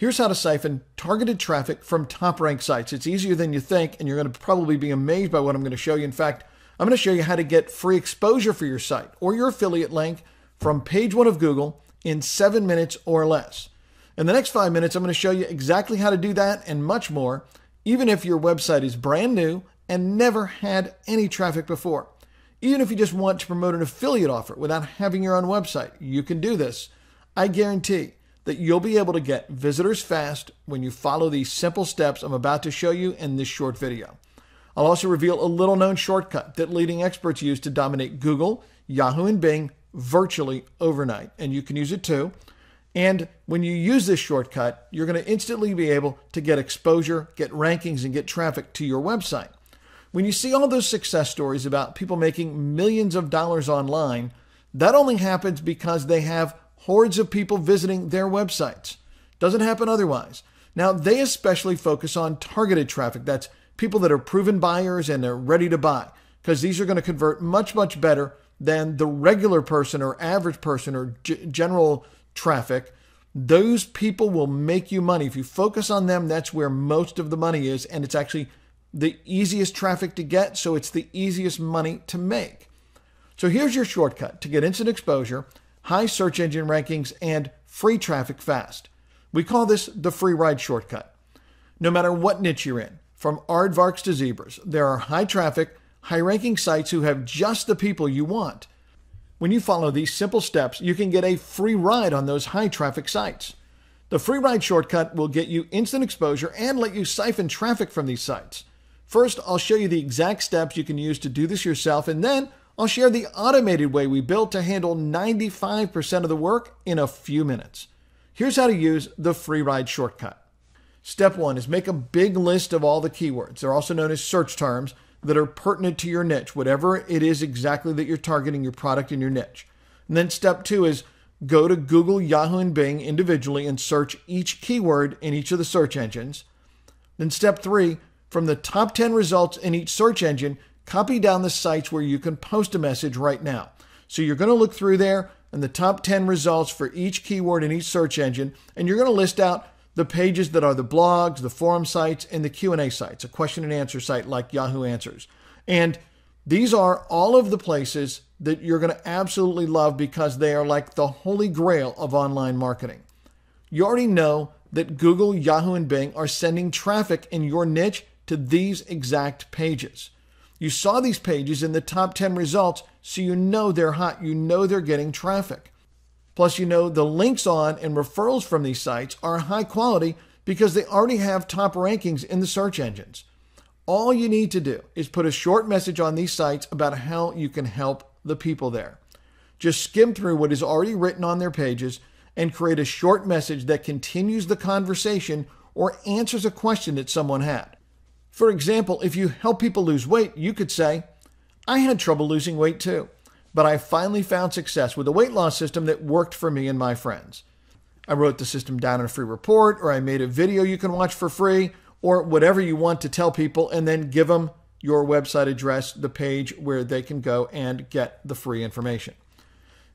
Here's how to siphon targeted traffic from top ranked sites. It's easier than you think, and you're going to probably be amazed by what I'm going to show you. In fact, I'm going to show you how to get free exposure for your site or your affiliate link from page one of Google in seven minutes or less. In the next five minutes, I'm going to show you exactly how to do that and much more, even if your website is brand new and never had any traffic before. Even if you just want to promote an affiliate offer without having your own website, you can do this. I guarantee that you'll be able to get visitors fast when you follow these simple steps I'm about to show you in this short video. I'll also reveal a little known shortcut that leading experts use to dominate Google, Yahoo, and Bing virtually overnight, and you can use it too. And when you use this shortcut, you're going to instantly be able to get exposure, get rankings, and get traffic to your website. When you see all those success stories about people making millions of dollars online, that only happens because they have hordes of people visiting their websites. Doesn't happen otherwise. Now, they especially focus on targeted traffic. That's people that are proven buyers and they're ready to buy, because these are going to convert much, much better than the regular person or average person or general traffic. Those people will make you money. If you focus on them, that's where most of the money is. And it's actually the easiest traffic to get, so it's the easiest money to make. So here's your shortcut to get instant exposure high search engine rankings, and free traffic fast. We call this the free ride shortcut. No matter what niche you're in, from aardvarks to zebras, there are high traffic, high ranking sites who have just the people you want. When you follow these simple steps, you can get a free ride on those high traffic sites. The free ride shortcut will get you instant exposure and let you siphon traffic from these sites. First, I'll show you the exact steps you can use to do this yourself, and then I'll share the automated way we built to handle 95% of the work in a few minutes. Here's how to use the free ride shortcut. Step one is make a big list of all the keywords. They're also known as search terms that are pertinent to your niche, whatever it is exactly that you're targeting your product in your niche. And then step two is go to Google, Yahoo, and Bing individually and search each keyword in each of the search engines. Then step three, from the top 10 results in each search engine, copy down the sites where you can post a message right now. So you're going to look through there and the top 10 results for each keyword in each search engine, and you're going to list out the pages that are the blogs, the forum sites, and the Q&A sites, a question and answer site like Yahoo Answers. And these are all of the places that you're going to absolutely love because they are like the holy grail of online marketing. You already know that Google, Yahoo, and Bing are sending traffic in your niche to these exact pages. You saw these pages in the top 10 results, so you know they're hot. You know they're getting traffic. Plus, you know the links on and referrals from these sites are high quality because they already have top rankings in the search engines. All you need to do is put a short message on these sites about how you can help the people there. Just skim through what is already written on their pages and create a short message that continues the conversation or answers a question that someone had. For example, if you help people lose weight, you could say, I had trouble losing weight too, but I finally found success with a weight loss system that worked for me and my friends. I wrote the system down in a free report, or I made a video you can watch for free, or whatever you want to tell people, and then give them your website address, the page where they can go and get the free information.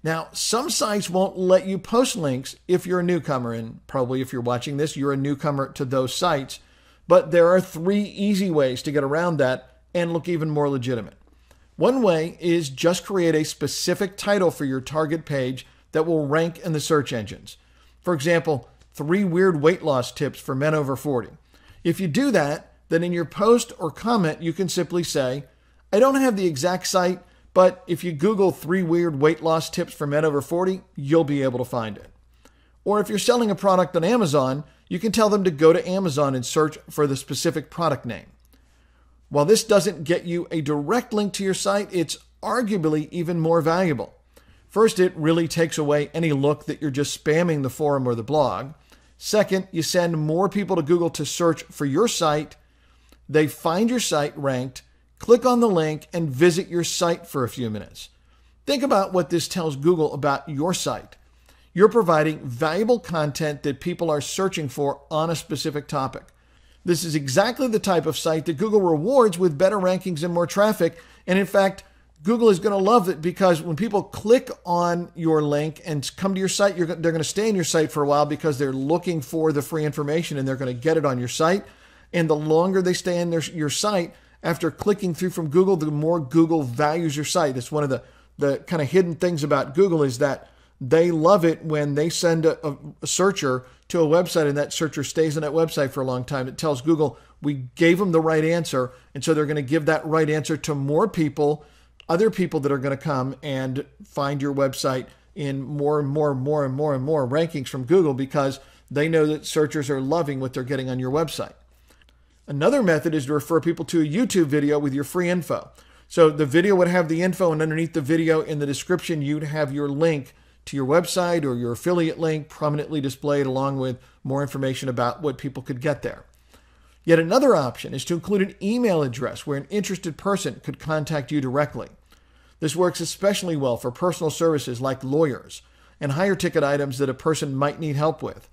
Now, some sites won't let you post links if you're a newcomer, and probably if you're watching this, you're a newcomer to those sites. But there are three easy ways to get around that and look even more legitimate. One way is just create a specific title for your target page that will rank in the search engines. For example, three weird weight loss tips for men over 40. If you do that, then in your post or comment, you can simply say, I don't have the exact site, but if you Google three weird weight loss tips for men over 40, you'll be able to find it. Or if you're selling a product on Amazon, you can tell them to go to Amazon and search for the specific product name. While this doesn't get you a direct link to your site, it's arguably even more valuable. First, it really takes away any look that you're just spamming the forum or the blog. Second, you send more people to Google to search for your site. They find your site ranked, click on the link, and visit your site for a few minutes. Think about what this tells Google about your site. You're providing valuable content that people are searching for on a specific topic. This is exactly the type of site that Google rewards with better rankings and more traffic. And in fact, Google is going to love it because when people click on your link and come to your site, they're going to stay in your site for a while because they're looking for the free information and they're going to get it on your site. And the longer they stay in their, your site after clicking through from Google, the more Google values your site. It's one of the, the kind of hidden things about Google is that they love it when they send a, a, a, searcher to a website and that searcher stays on that website for a long time. It tells Google, we gave them the right answer. And so they're going to give that right answer to more people, other people that are going to come and find your website in more and more and more and more and more rankings from Google because they know that searchers are loving what they're getting on your website. Another method is to refer people to a YouTube video with your free info. So the video would have the info, and underneath the video in the description, you'd have your link to your website or your affiliate link prominently displayed along with more information about what people could get there. Yet another option is to include an email address where an interested person could contact you directly. This works especially well for personal services like lawyers and higher ticket items that a person might need help with.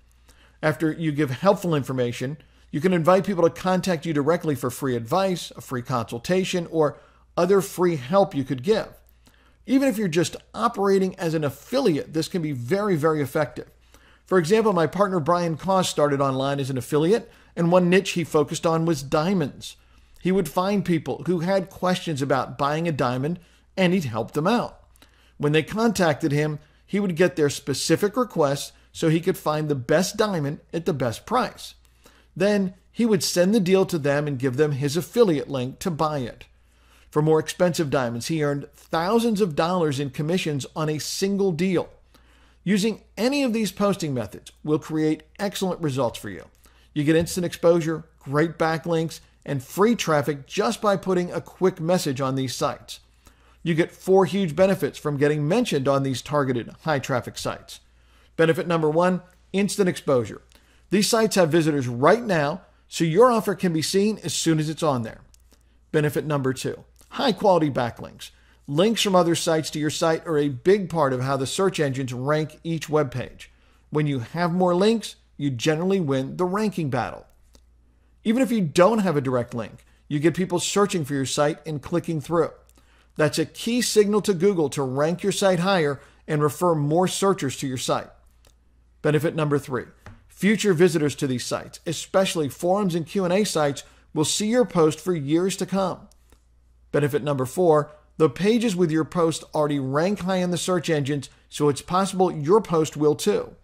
After you give helpful information, you can invite people to contact you directly for free advice, a free consultation, or other free help you could give. Even if you're just operating as an affiliate, this can be very, very effective. For example, my partner Brian Koss started online as an affiliate, and one niche he focused on was diamonds. He would find people who had questions about buying a diamond and he'd help them out. When they contacted him, he would get their specific requests so he could find the best diamond at the best price. Then he would send the deal to them and give them his affiliate link to buy it. For more expensive diamonds, he earned thousands of dollars in commissions on a single deal. Using any of these posting methods will create excellent results for you. You get instant exposure, great backlinks, and free traffic just by putting a quick message on these sites. You get four huge benefits from getting mentioned on these targeted high traffic sites. Benefit number one instant exposure. These sites have visitors right now, so your offer can be seen as soon as it's on there. Benefit number two high quality backlinks. Links from other sites to your site are a big part of how the search engines rank each web page. When you have more links, you generally win the ranking battle. Even if you don't have a direct link, you get people searching for your site and clicking through. That's a key signal to Google to rank your site higher and refer more searchers to your site. Benefit number 3. Future visitors to these sites, especially forums and Q&A sites, will see your post for years to come. Benefit number four the pages with your post already rank high in the search engines, so it's possible your post will too.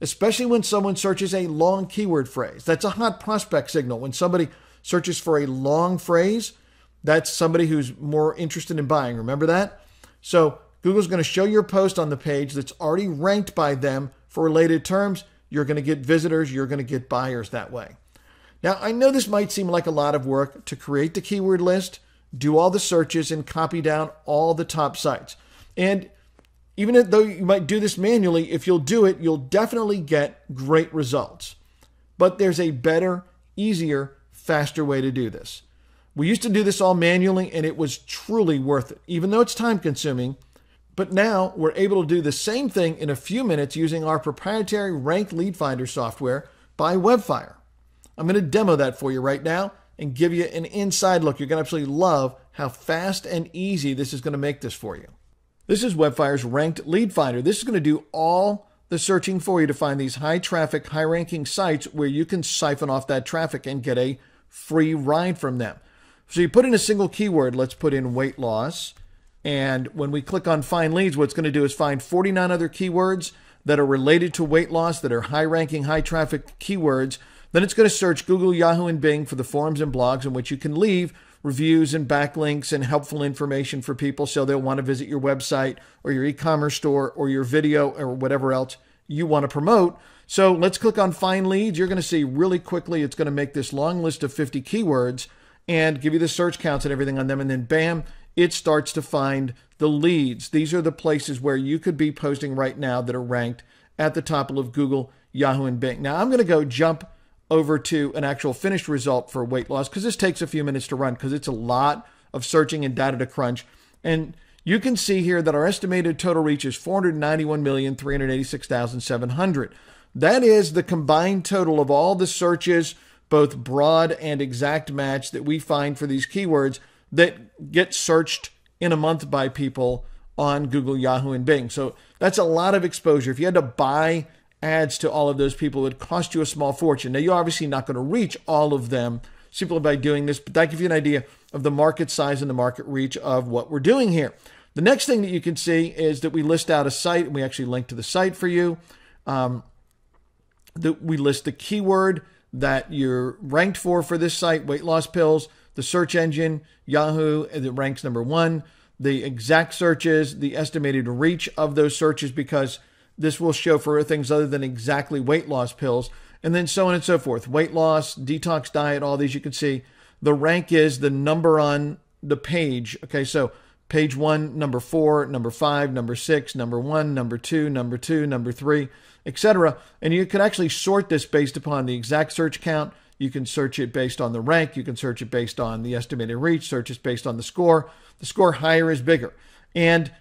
Especially when someone searches a long keyword phrase. That's a hot prospect signal. When somebody searches for a long phrase, that's somebody who's more interested in buying. Remember that? So, Google's going to show your post on the page that's already ranked by them for related terms. You're going to get visitors, you're going to get buyers that way. Now, I know this might seem like a lot of work to create the keyword list do all the searches, and copy down all the top sites. And even though you might do this manually, if you'll do it, you'll definitely get great results. But there's a better, easier, faster way to do this. We used to do this all manually and it was truly worth it, even though it's time consuming. But now we're able to do the same thing in a few minutes using our proprietary Rank Lead Finder software by WebFire. I'm going to demo that for you right now and give you an inside look. You're going to absolutely love how fast and easy this is going to make this for you. This is Webfire's ranked lead finder. This is going to do all the searching for you to find these high traffic, high ranking sites where you can siphon off that traffic and get a free ride from them. So you put in a single keyword, let's put in weight loss. And when we click on find leads, what it's going to do is find 49 other keywords that are related to weight loss that are high ranking, high traffic keywords then it's going to search Google, Yahoo, and Bing for the forums and blogs in which you can leave reviews and backlinks and helpful information for people so they'll want to visit your website or your e commerce store or your video or whatever else you want to promote. So let's click on Find Leads. You're going to see really quickly it's going to make this long list of 50 keywords and give you the search counts and everything on them. And then bam, it starts to find the leads. These are the places where you could be posting right now that are ranked at the top of Google, Yahoo, and Bing. Now I'm going to go jump over to an actual finished result for weight loss because this takes a few minutes to run because it's a lot of searching and data to crunch. And you can see here that our estimated total reach is 491,386,700. That is the combined total of all the searches, both broad and exact match, that we find for these keywords that get searched in a month by people on Google, Yahoo, and Bing. So that's a lot of exposure. If you had to buy Adds to all of those people. would cost you a small fortune. Now, you're obviously not going to reach all of them simply by doing this, but that gives you an idea of the market size and the market reach of what we're doing here. The next thing that you can see is that we list out a site and we actually link to the site for you. Um, that we list the keyword that you're ranked for for this site, weight loss pills, the search engine, Yahoo, that ranks number one, the exact searches, the estimated reach of those searches, because this will show for things other than exactly weight loss pills, and then so on and so forth. Weight loss, detox diet, all these you can see. The rank is the number on the page. Okay, so page one, number four, number five, number six, number one, number two, number two, number three, etc. And you can actually sort this based upon the exact search count. You can search it based on the rank. You can search it based on the estimated reach. Search is based on the score. The score higher is bigger. And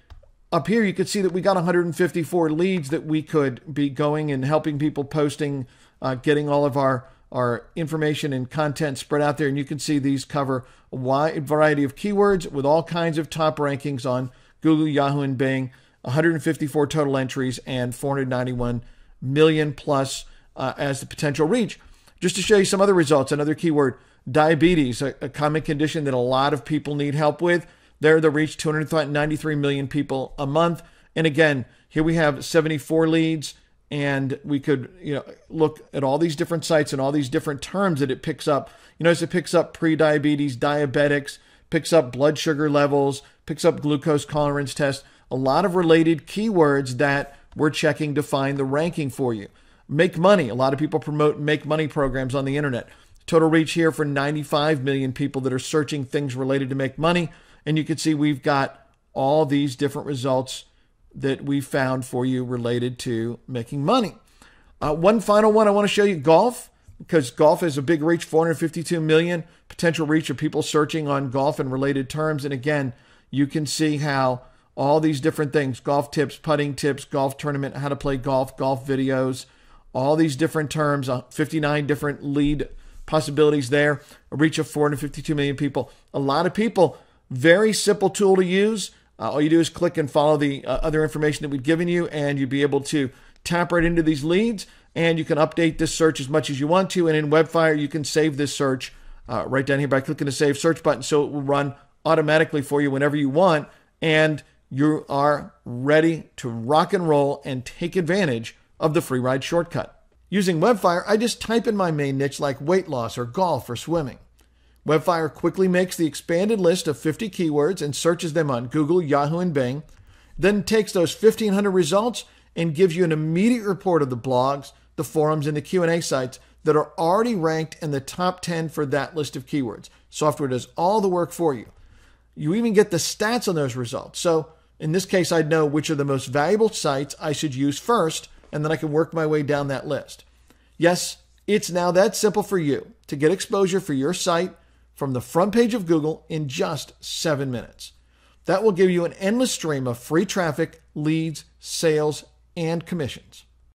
up here, you can see that we got 154 leads that we could be going and helping people posting, uh, getting all of our, our information and content spread out there. And you can see these cover a wide variety of keywords with all kinds of top rankings on Google, Yahoo, and Bing. 154 total entries and 491 million plus uh, as the potential reach. Just to show you some other results, another keyword diabetes, a, a common condition that a lot of people need help with there they reach 293 million people a month. And again, here we have 74 leads and we could you know look at all these different sites and all these different terms that it picks up you notice it picks up pre-diabetes diabetics picks up blood sugar levels picks up glucose tolerance test a lot of related keywords that we're checking to find the ranking for you make money a lot of people promote make money programs on the internet total reach here for 95 million people that are searching things related to make money and you can see we've got all these different results that we found for you related to making money. Uh, one final one I want to show you golf because golf is a big reach 452 million potential reach of people searching on golf and related terms. And again, you can see how all these different things golf tips, putting tips, golf tournament, how to play golf, golf videos, all these different terms, uh, 59 different lead possibilities there, a reach of 452 million people. A lot of people very simple tool to use. Uh, all you do is click and follow the uh, other information that we've given you, and you'd be able to tap right into these leads. And you can update this search as much as you want to. And in Webfire, you can save this search uh, right down here by clicking the Save Search button, so it will run automatically for you whenever you want. And you are ready to rock and roll and take advantage of the free ride shortcut. Using Webfire, I just type in my main niche like weight loss or golf or swimming. Webfire quickly makes the expanded list of 50 keywords and searches them on Google, Yahoo, and Bing, then takes those 1,500 results and gives you an immediate report of the blogs, the forums, and the Q&A sites that are already ranked in the top 10 for that list of keywords. Software does all the work for you. You even get the stats on those results. So in this case, I'd know which are the most valuable sites I should use first, and then I can work my way down that list. Yes, it's now that simple for you to get exposure for your site from the front page of Google in just seven minutes. That will give you an endless stream of free traffic, leads, sales, and commissions.